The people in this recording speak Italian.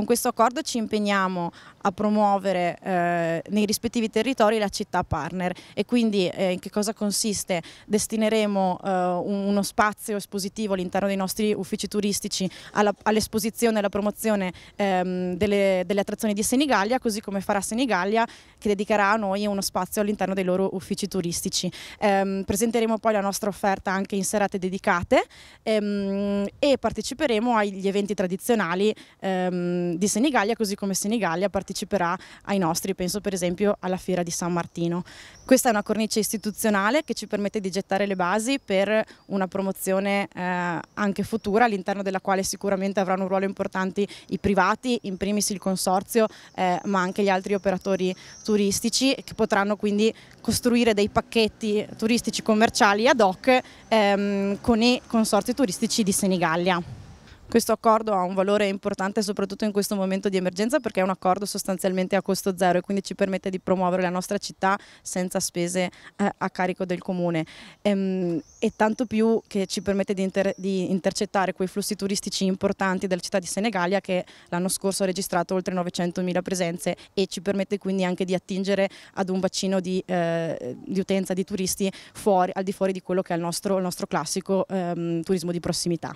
Con questo accordo ci impegniamo a promuovere eh, nei rispettivi territori la città partner e quindi eh, in che cosa consiste? Destineremo eh, uno spazio espositivo all'interno dei nostri uffici turistici all'esposizione all e alla promozione ehm, delle, delle, attrazioni di Senigallia così come farà Senigallia che dedicherà a noi uno spazio all'interno dei loro uffici turistici. Ehm, presenteremo poi la nostra offerta anche in serate dedicate ehm, e parteciperemo agli eventi tradizionali ehm, Ehm, di Senigallia, così come Senigallia parteciperà ai nostri, penso per esempio alla Fiera di San Martino. Questa è una cornice istituzionale che ci permette di gettare le basi per una promozione eh, anche futura, all'interno della quale sicuramente avranno un ruolo importante i privati, in primis il consorzio, eh, ma anche gli altri operatori turistici che potranno quindi costruire dei pacchetti turistici commerciali ad hoc ehm, con i consorzi turistici di Senigallia. Questo accordo ha un valore importante soprattutto in questo momento di emergenza perché è un accordo sostanzialmente a costo zero e quindi ci permette di promuovere la nostra città senza spese eh, a carico del comune ehm, e tanto più che ci permette di, inter di, intercettare quei flussi turistici importanti della città di Senegalia che l'anno scorso ha registrato oltre 900.000 presenze e ci permette quindi anche di attingere ad un bacino di, eh, di utenza di turisti fuori, al di fuori di quello che è il nostro, il nostro classico ehm, turismo di prossimità.